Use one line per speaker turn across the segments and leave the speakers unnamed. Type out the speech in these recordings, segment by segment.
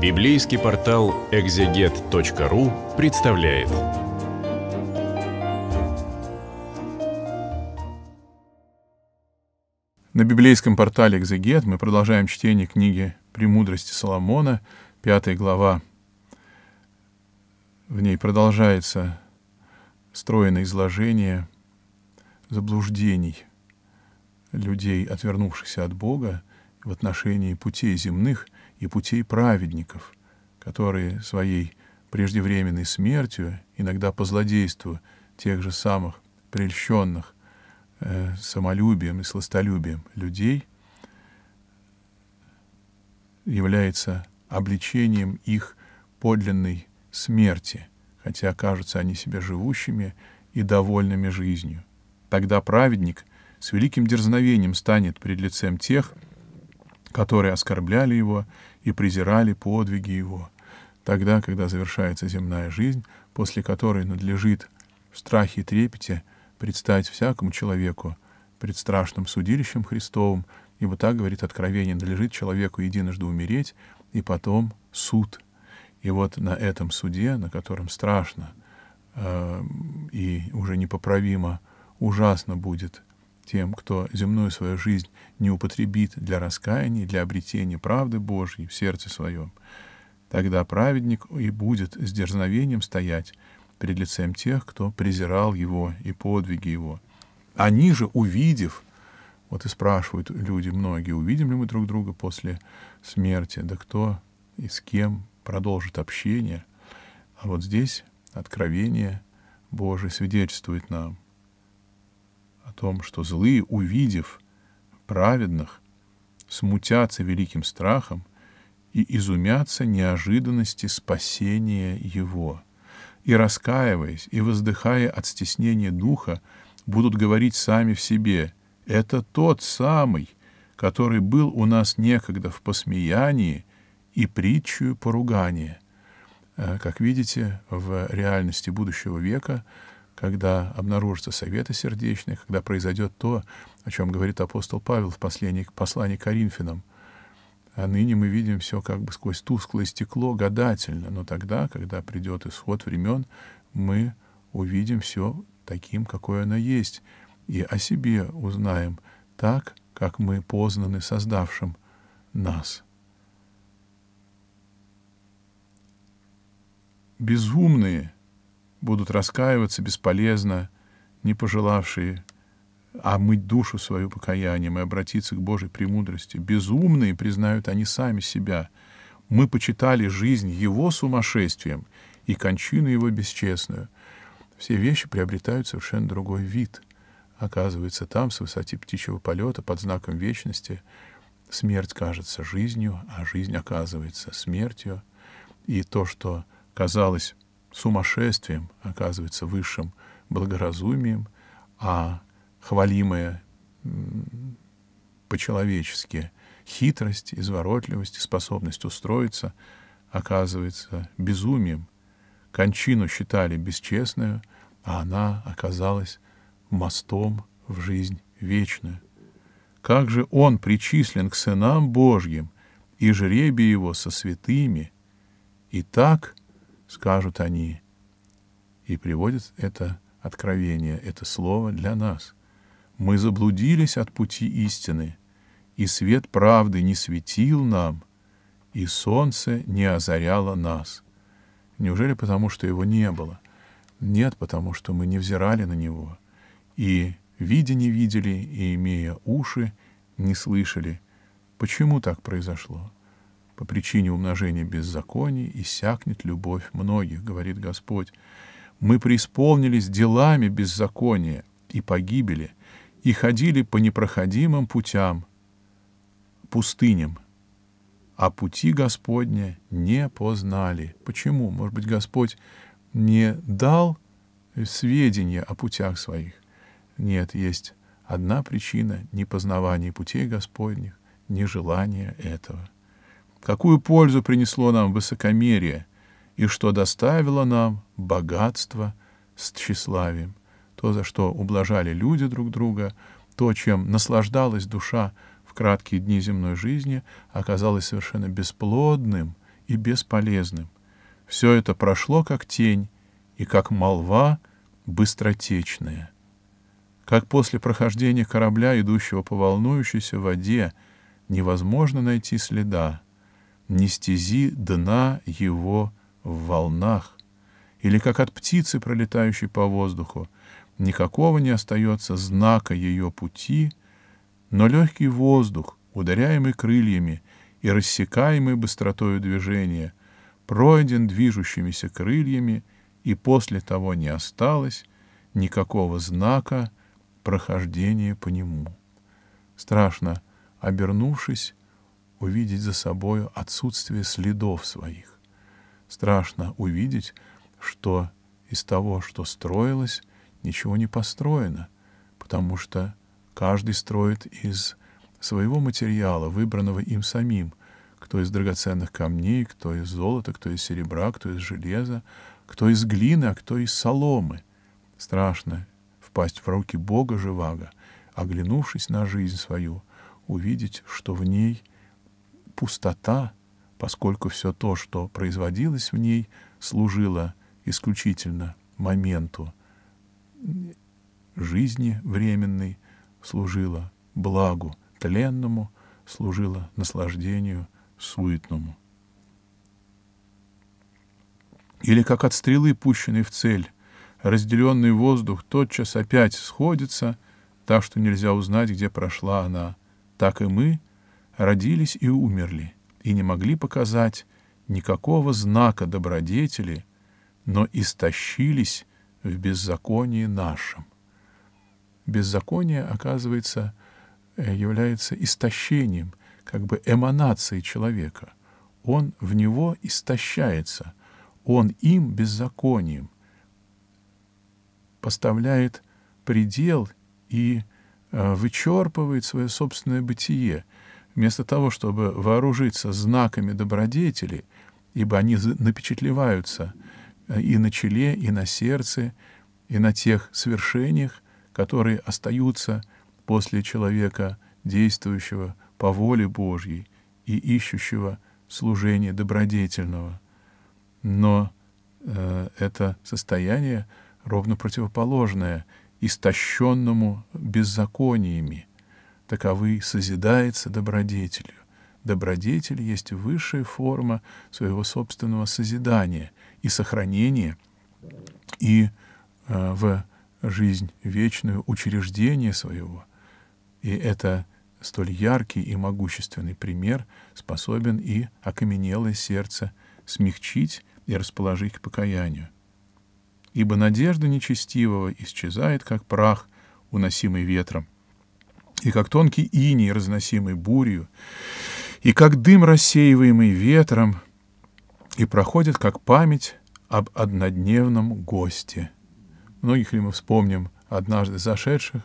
Библейский портал экзегет.ру представляет. На библейском портале «Экзегет» мы продолжаем чтение книги «Премудрости Соломона», пятая глава. В ней продолжается стройное изложение заблуждений людей, отвернувшихся от Бога в отношении путей земных и путей праведников, которые своей преждевременной смертью, иногда по злодейству тех же самых прельщенных э, самолюбием и сластолюбием людей, является обличением их подлинной смерти, хотя кажутся они себя живущими и довольными жизнью. Тогда праведник с великим дерзновением станет пред лицем тех, которые оскорбляли его и презирали подвиги его, тогда, когда завершается земная жизнь, после которой надлежит в страхе и трепете предстать всякому человеку пред страшным судилищем Христовым, ибо так, говорит Откровение, надлежит человеку единожды умереть, и потом суд. И вот на этом суде, на котором страшно э, и уже непоправимо ужасно будет тем, кто земную свою жизнь не употребит для раскаяния, для обретения правды Божьей в сердце своем. Тогда праведник и будет с дерзновением стоять перед лицем тех, кто презирал его и подвиги его. Они же, увидев, вот и спрашивают люди многие, увидим ли мы друг друга после смерти, да кто и с кем продолжит общение. А вот здесь откровение Божие свидетельствует нам – о том, что злые, увидев праведных, смутятся великим страхом и изумятся неожиданности спасения его. И раскаиваясь, и воздыхая от стеснения духа, будут говорить сами в себе «Это тот самый, который был у нас некогда в посмеянии и притчую поругания». Э, как видите, в реальности будущего века – когда обнаружатся советы сердечные, когда произойдет то, о чем говорит апостол Павел в послании, послании к Коринфянам. А ныне мы видим все как бы сквозь тусклое стекло, гадательно. Но тогда, когда придет исход времен, мы увидим все таким, какое оно есть, и о себе узнаем так, как мы познаны создавшим нас. Безумные — будут раскаиваться бесполезно, не пожелавшие омыть а душу свою покаянием и обратиться к Божьей премудрости. Безумные признают они сами себя. Мы почитали жизнь его сумасшествием и кончину его бесчестную. Все вещи приобретают совершенно другой вид. Оказывается, там, с высоты птичьего полета, под знаком вечности, смерть кажется жизнью, а жизнь оказывается смертью. И то, что казалось сумасшествием оказывается высшим благоразумием, а хвалимая по-человечески хитрость, изворотливость, способность устроиться оказывается безумием. Кончину считали бесчестную, а она оказалась мостом в жизнь вечную. Как же он причислен к сынам Божьим, и жребий его со святыми, и так — скажут они. И приводит это откровение, это слово для нас. Мы заблудились от пути истины, и свет правды не светил нам, и солнце не озаряло нас. Неужели потому, что его не было? Нет, потому что мы не взирали на него. И видя не видели, и имея уши, не слышали. Почему так произошло? По причине умножения беззаконий иссякнет любовь многих, говорит Господь. Мы преисполнились делами беззакония и погибели, и ходили по непроходимым путям, пустыням, а пути Господня не познали. Почему? Может быть, Господь не дал сведения о путях своих? Нет, есть одна причина непознавания путей Господних, нежелание этого какую пользу принесло нам высокомерие и что доставило нам богатство с тщеславием, то, за что ублажали люди друг друга, то, чем наслаждалась душа в краткие дни земной жизни, оказалось совершенно бесплодным и бесполезным. Все это прошло как тень и как молва быстротечная. Как после прохождения корабля, идущего по волнующейся воде, невозможно найти следа, не стези дна его в волнах, или как от птицы, пролетающей по воздуху, никакого не остается знака ее пути, но легкий воздух, ударяемый крыльями и рассекаемый быстротою движения, пройден движущимися крыльями, и после того не осталось никакого знака прохождения по нему. Страшно, обернувшись, увидеть за собою отсутствие следов своих. Страшно увидеть, что из того, что строилось, ничего не построено, потому что каждый строит из своего материала, выбранного им самим, кто из драгоценных камней, кто из золота, кто из серебра, кто из железа, кто из глины, а кто из соломы. Страшно впасть в руки Бога живаго, оглянувшись на жизнь свою, увидеть, что в ней пустота, поскольку все то, что производилось в ней, служило исключительно моменту жизни временной, служило благу тленному, служило наслаждению суетному. Или как от стрелы, пущенной в цель, разделенный воздух тотчас опять сходится, так что нельзя узнать, где прошла она. Так и мы — родились и умерли, и не могли показать никакого знака добродетели, но истощились в беззаконии нашем. Беззаконие, оказывается, э, является истощением, как бы эманацией человека. Он в него истощается, он им беззаконием поставляет предел и э, вычерпывает свое собственное бытие — вместо того, чтобы вооружиться знаками добродетели, ибо они напечатлеваются э, и на челе, и на сердце, и на тех свершениях, которые остаются после человека, действующего по воле Божьей и ищущего служения добродетельного. Но э, это состояние ровно противоположное истощенному беззакониями, таковы созидается добродетелью. Добродетель есть высшая форма своего собственного созидания и сохранения, и э, в жизнь вечную учреждение своего. И это столь яркий и могущественный пример способен и окаменелое сердце смягчить и расположить к покаянию. Ибо надежда нечестивого исчезает, как прах, уносимый ветром — и как тонкий иней, разносимый бурью, и как дым, рассеиваемый ветром, и проходит как память об однодневном госте. Многих ли мы вспомним однажды зашедших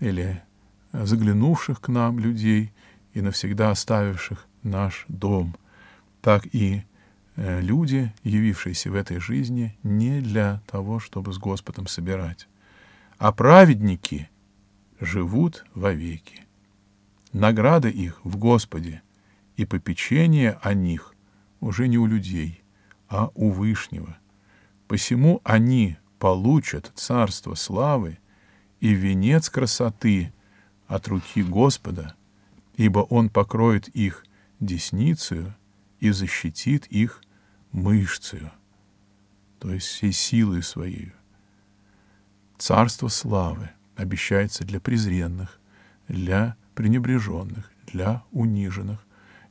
или заглянувших к нам людей и навсегда оставивших наш дом, так и э, люди, явившиеся в этой жизни не для того, чтобы с Господом собирать, а праведники — живут вовеки. Награда их в Господе, и попечение о них уже не у людей, а у Вышнего. Посему они получат царство славы и венец красоты от руки Господа, ибо Он покроет их десницею и защитит их мышцею, то есть всей силой своей. Царство славы — обещается для презренных, для пренебреженных, для униженных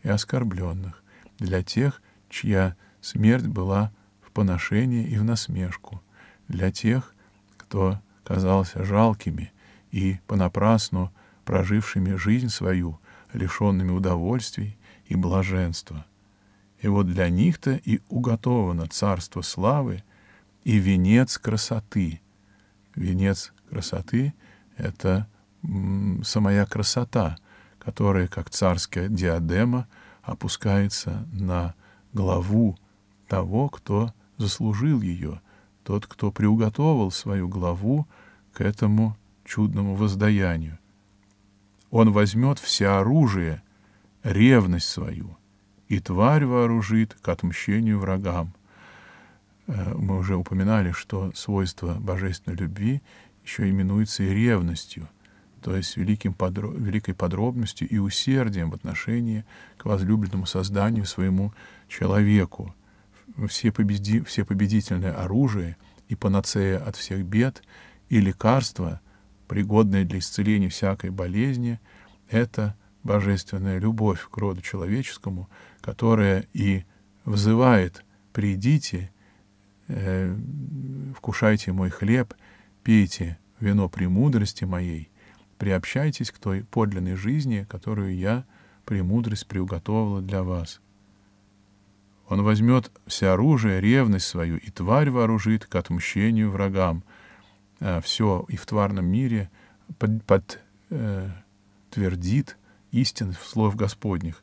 и оскорбленных, для тех, чья смерть была в поношении и в насмешку, для тех, кто казался жалкими и понапрасну прожившими жизнь свою, лишенными удовольствий и блаженства. И вот для них-то и уготовано царство славы и венец красоты — венец красоты — это самая красота, которая, как царская диадема, опускается на главу того, кто заслужил ее, тот, кто приуготовал свою главу к этому чудному воздаянию. Он возьмет все оружие, ревность свою, и тварь вооружит к отмщению врагам. Э, мы уже упоминали, что свойство божественной любви еще именуется и ревностью, то есть великим подро... великой подробностью и усердием в отношении к возлюбленному созданию своему человеку. Все, победи... все победительное оружие и панацея от всех бед и лекарство, пригодное для исцеления всякой болезни, это божественная любовь к роду человеческому, которая и взывает «придите» Э, «Вкушайте мой хлеб, пейте вино премудрости моей, приобщайтесь к той подлинной жизни, которую я, премудрость, приуготовила для вас». Он возьмет все оружие, ревность свою, и тварь вооружит к отмщению врагам. А все и в тварном мире под, под, э, твердит истин слов Господних.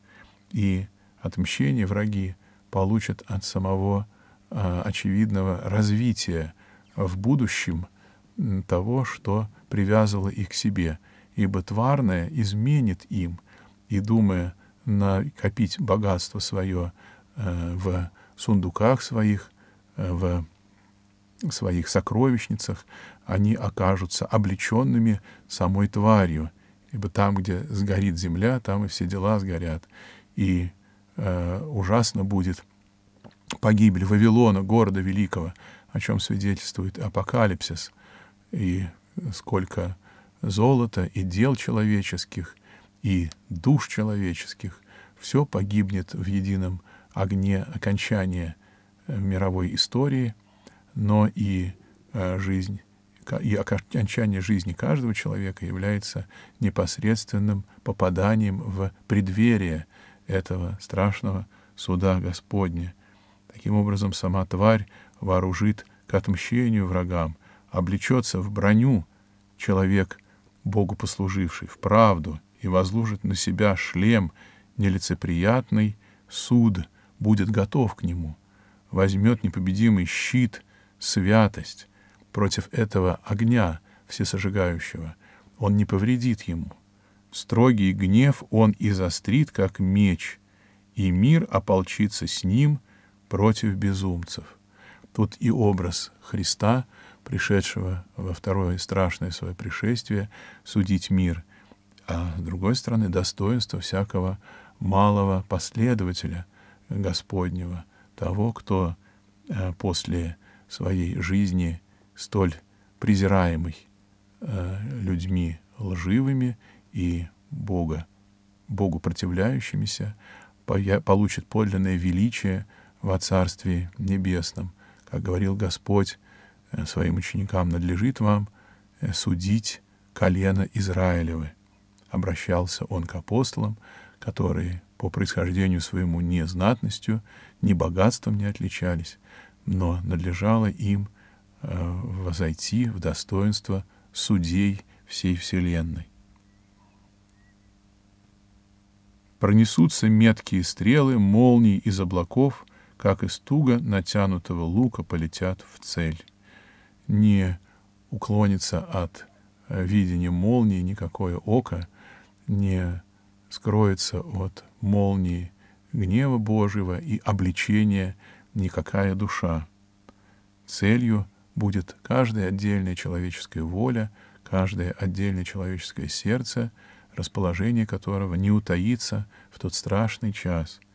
И отмщение враги получат от самого Бога Э, очевидного развития в будущем того, что привязывало их к себе, ибо тварное изменит им, и, думая накопить богатство свое э, в сундуках своих, э, в своих сокровищницах, они окажутся облеченными самой тварью, ибо там, где сгорит земля, там и все дела сгорят. И э, ужасно будет — погибель Вавилона, города великого, о чем свидетельствует апокалипсис, и сколько золота и дел человеческих, и душ человеческих, все погибнет в едином огне окончания э, мировой истории, но и э, жизнь и окончание жизни каждого человека является непосредственным попаданием в преддверие этого страшного суда Господня, Таким образом, сама тварь вооружит к отмщению врагам, облечется в броню человек, Богу послуживший, в правду, и возложит на себя шлем нелицеприятный, суд будет готов к нему, возьмет непобедимый щит, святость против этого огня всесожигающего, он не повредит ему. Строгий гнев он изострит, как меч, и мир ополчится с ним против безумцев. Тут и образ Христа, пришедшего во второе страшное свое пришествие, судить мир, а с другой стороны достоинство всякого малого последователя Господнего, того, кто э, после своей жизни столь презираемый э, людьми лживыми и Бога, Богу противляющимися, получит подлинное величие во Царстве Небесном. Как говорил Господь э, своим ученикам, надлежит вам э, судить колено Израилевы. Обращался он к апостолам, которые по происхождению своему ни знатностью, ни богатством не отличались, но надлежало им э, возойти в достоинство судей всей Вселенной. Пронесутся меткие стрелы, молнии из облаков, как из туго натянутого лука полетят в цель. Не уклонится от э, видения молнии никакое око, не скроется от молнии гнева Божьего и обличения никакая душа. Целью будет каждая отдельная человеческая воля, каждое отдельное человеческое сердце, расположение которого не утаится в тот страшный час —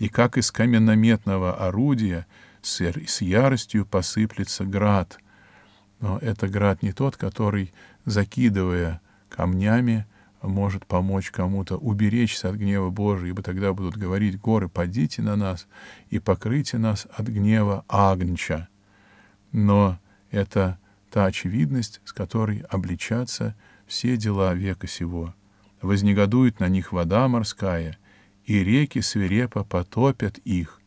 и как из каменнометного орудия с, яростью посыплется град. Но это град не тот, который, закидывая камнями, может помочь кому-то уберечься от гнева Божия, ибо тогда будут говорить горы, падите на нас и покрыйте нас от гнева Агнча. Но это та очевидность, с которой обличатся все дела века сего. Вознегодует на них вода морская — и реки свирепо потопят их,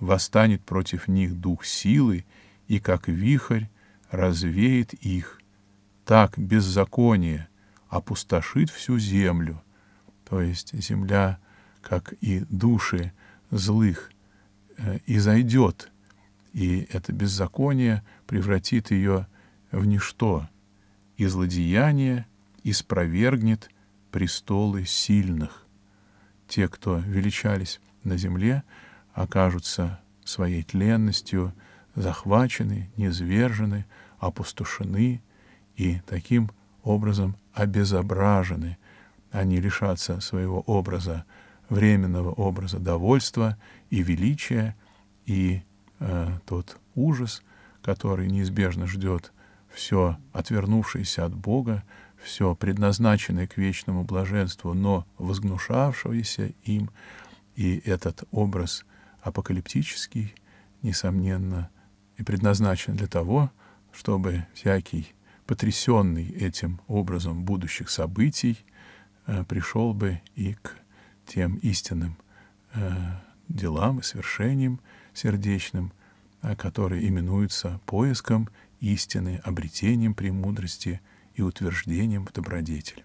восстанет против них дух силы, и как вихрь развеет их. Так беззаконие опустошит всю землю, то есть земля, как и души злых, э, и зайдет, и это беззаконие превратит ее в ничто, и злодеяние испровергнет престолы сильных те, кто величались на земле, окажутся своей тленностью захвачены, низвержены, опустошены и таким образом обезображены. Они лишатся своего образа, временного образа довольства и величия, и э, тот ужас, который неизбежно ждет все отвернувшееся от Бога, все предназначенный к вечному блаженству, но возгнушавшегося им, и этот образ апокалиптический, несомненно, и предназначен для того, чтобы всякий, потрясенный этим образом будущих событий, э, пришел бы и к тем истинным э, делам и свершениям сердечным, э, которые именуются поиском истины, обретением премудрости – и утверждением в добродетель.